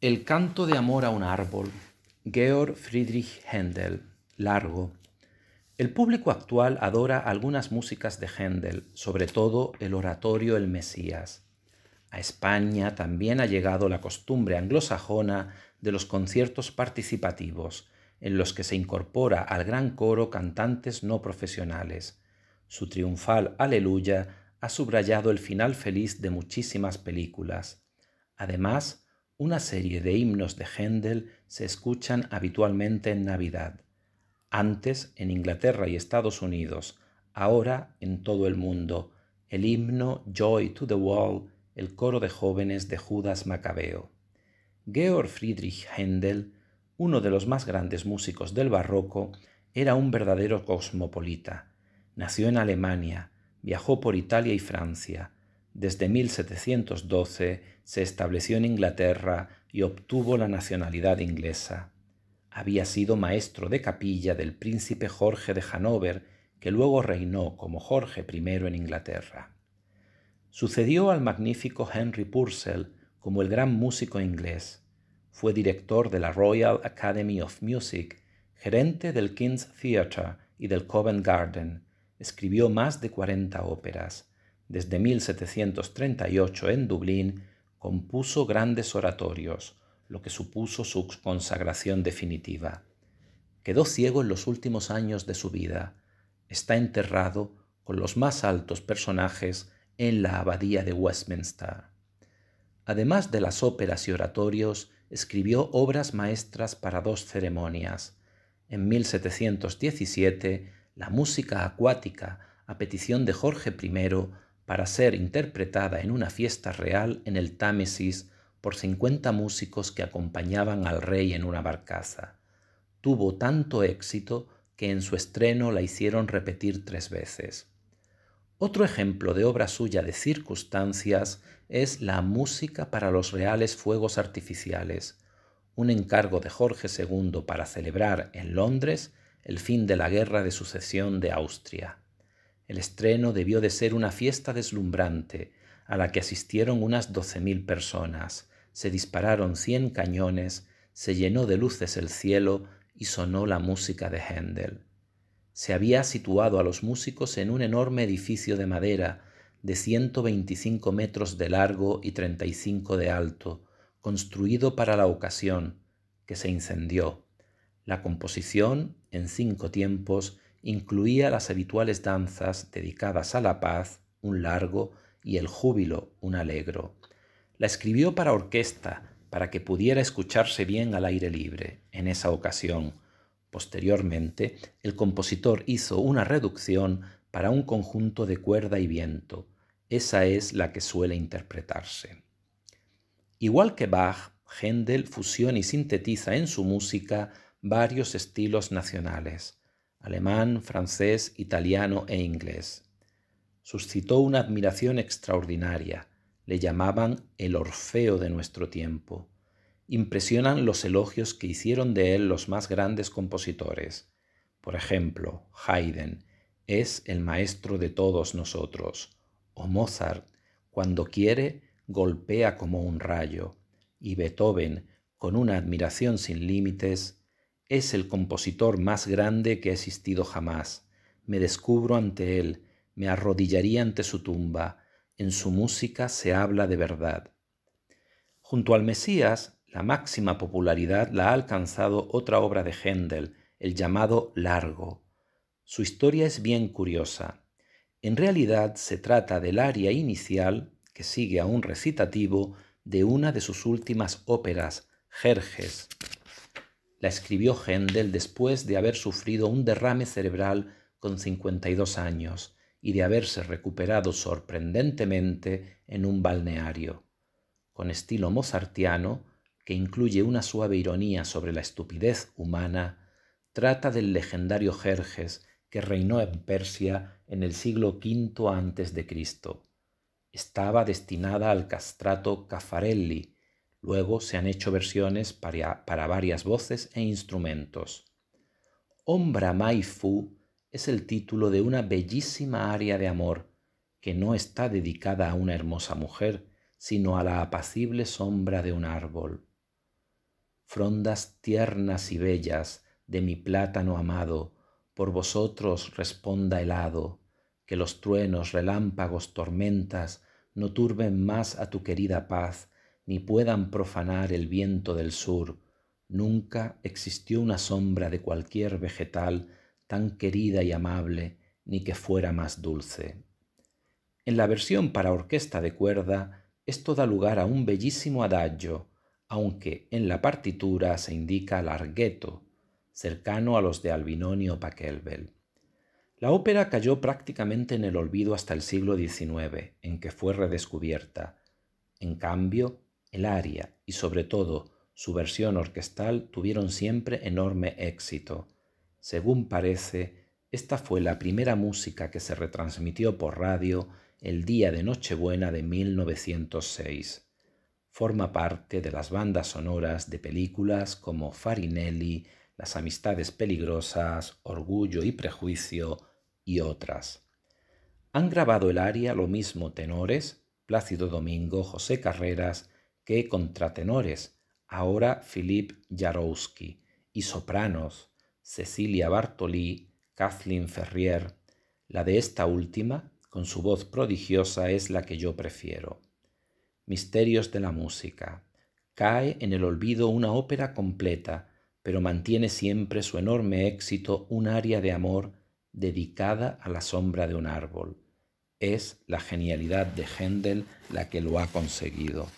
El canto de amor a un árbol. Georg Friedrich Händel. Largo. El público actual adora algunas músicas de Händel, sobre todo el oratorio El Mesías. A España también ha llegado la costumbre anglosajona de los conciertos participativos, en los que se incorpora al gran coro cantantes no profesionales. Su triunfal Aleluya ha subrayado el final feliz de muchísimas películas. Además, una serie de himnos de Händel se escuchan habitualmente en Navidad, antes en Inglaterra y Estados Unidos, ahora en todo el mundo, el himno Joy to the Wall, el coro de jóvenes de Judas Macabeo. Georg Friedrich Händel, uno de los más grandes músicos del barroco, era un verdadero cosmopolita. Nació en Alemania, viajó por Italia y Francia, desde 1712 se estableció en Inglaterra y obtuvo la nacionalidad inglesa. Había sido maestro de capilla del príncipe Jorge de Hanover, que luego reinó como Jorge I en Inglaterra. Sucedió al magnífico Henry Purcell como el gran músico inglés. Fue director de la Royal Academy of Music, gerente del King's Theatre y del Covent Garden. Escribió más de 40 óperas desde 1738 en Dublín, compuso grandes oratorios, lo que supuso su consagración definitiva. Quedó ciego en los últimos años de su vida. Está enterrado con los más altos personajes en la abadía de Westminster. Además de las óperas y oratorios, escribió obras maestras para dos ceremonias. En 1717, la música acuática, a petición de Jorge I, para ser interpretada en una fiesta real en el Támesis por 50 músicos que acompañaban al rey en una barcaza. Tuvo tanto éxito que en su estreno la hicieron repetir tres veces. Otro ejemplo de obra suya de circunstancias es la música para los reales fuegos artificiales, un encargo de Jorge II para celebrar en Londres el fin de la Guerra de Sucesión de Austria. El estreno debió de ser una fiesta deslumbrante, a la que asistieron unas doce mil personas, se dispararon cien cañones, se llenó de luces el cielo y sonó la música de Händel. Se había situado a los músicos en un enorme edificio de madera de ciento veinticinco metros de largo y treinta y cinco de alto, construido para la ocasión, que se incendió. La composición, en cinco tiempos, incluía las habituales danzas dedicadas a la paz, un largo, y el júbilo, un alegro. La escribió para orquesta, para que pudiera escucharse bien al aire libre, en esa ocasión. Posteriormente, el compositor hizo una reducción para un conjunto de cuerda y viento. Esa es la que suele interpretarse. Igual que Bach, Händel fusiona y sintetiza en su música varios estilos nacionales alemán, francés, italiano e inglés. Suscitó una admiración extraordinaria. Le llamaban el Orfeo de nuestro tiempo. Impresionan los elogios que hicieron de él los más grandes compositores. Por ejemplo, Haydn es el maestro de todos nosotros, o Mozart, cuando quiere, golpea como un rayo, y Beethoven, con una admiración sin límites, es el compositor más grande que ha existido jamás. Me descubro ante él, me arrodillaría ante su tumba. En su música se habla de verdad. Junto al Mesías, la máxima popularidad la ha alcanzado otra obra de Händel, el llamado Largo. Su historia es bien curiosa. En realidad se trata del aria inicial, que sigue a un recitativo, de una de sus últimas óperas, Jerjes, la escribió Händel después de haber sufrido un derrame cerebral con 52 años y de haberse recuperado sorprendentemente en un balneario. Con estilo mozartiano, que incluye una suave ironía sobre la estupidez humana, trata del legendario Jerjes que reinó en Persia en el siglo V a.C. Estaba destinada al castrato Caffarelli, Luego se han hecho versiones para, varias voces e instrumentos. Ombra Mai Fu es el título de una bellísima aria de amor que no está dedicada a una hermosa mujer, sino a la apacible sombra de un árbol. Frondas tiernas y bellas de mi plátano amado, por vosotros responda helado, que los truenos, relámpagos, tormentas no turben más a tu querida paz, ni puedan profanar el viento del sur. Nunca existió una sombra de cualquier vegetal tan querida y amable, ni que fuera más dulce. En la versión para orquesta de cuerda, esto da lugar a un bellísimo adagio, aunque en la partitura se indica larghetto, cercano a los de Albinoni o Pachelbel. La ópera cayó prácticamente en el olvido hasta el siglo XIX, en que fue redescubierta. En cambio, el aria y sobre todo su versión orquestal tuvieron siempre enorme éxito. Según parece, esta fue la primera música que se retransmitió por radio el día de Nochebuena de 1906. Forma parte de las bandas sonoras de películas como Farinelli, Las Amistades Peligrosas, Orgullo y Prejuicio y otras. Han grabado el aria lo mismo tenores, Plácido Domingo, José Carreras, qué contratenores, ahora Philip Jarowski, y sopranos, Cecilia Bartoli, Kathleen Ferrier. La de esta última, con su voz prodigiosa, es la que yo prefiero. Misterios de la música. Cae en el olvido una ópera completa, pero mantiene siempre su enorme éxito un área de amor dedicada a la sombra de un árbol. Es la genialidad de Händel la que lo ha conseguido.